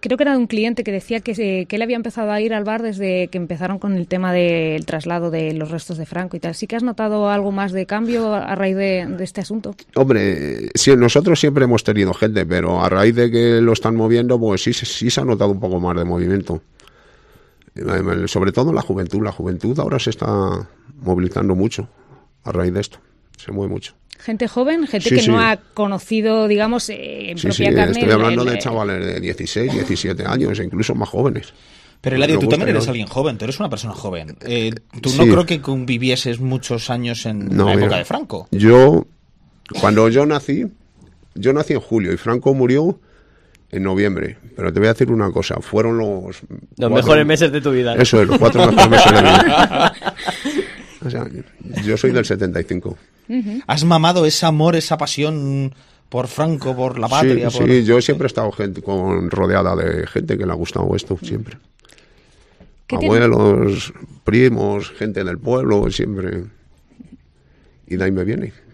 Creo que era de un cliente que decía que, que él había empezado a ir al bar desde que empezaron con el tema del traslado de los restos de Franco y tal. ¿Sí que has notado algo más de cambio a raíz de, este asunto? Hombre, sí, nosotros siempre hemos tenido gente, pero a raíz de que lo están moviendo, pues sí, sí se ha notado un poco más de movimiento. Eh, sobre todo la juventud. La juventud ahora se está movilizando mucho a raíz de esto. Se mueve mucho. Gente joven, gente que no ha conocido, digamos, eh, en propia carne. Estoy hablando de chavales de 16, 17 años, incluso más jóvenes. Pero Eladio, tú también eres alguien joven, tú eres una persona joven. Eh, tú no creo que convivieses muchos años en la época de Franco. Yo, cuando yo nací, yo nací en julio y Franco murió en noviembre. Pero te voy a decir una cosa, fueron los... Los mejores meses de tu vida. Eso es, los cuatro mejores meses de mi vida. O sea, yo soy del 75. ¿Has mamado ese amor, esa pasión por Franco, por la patria? Sí, yo siempre he estado con, rodeada de gente que le ha gustado esto, siempre. Abuelos, primos, gente del pueblo, siempre. Y de ahí me viene.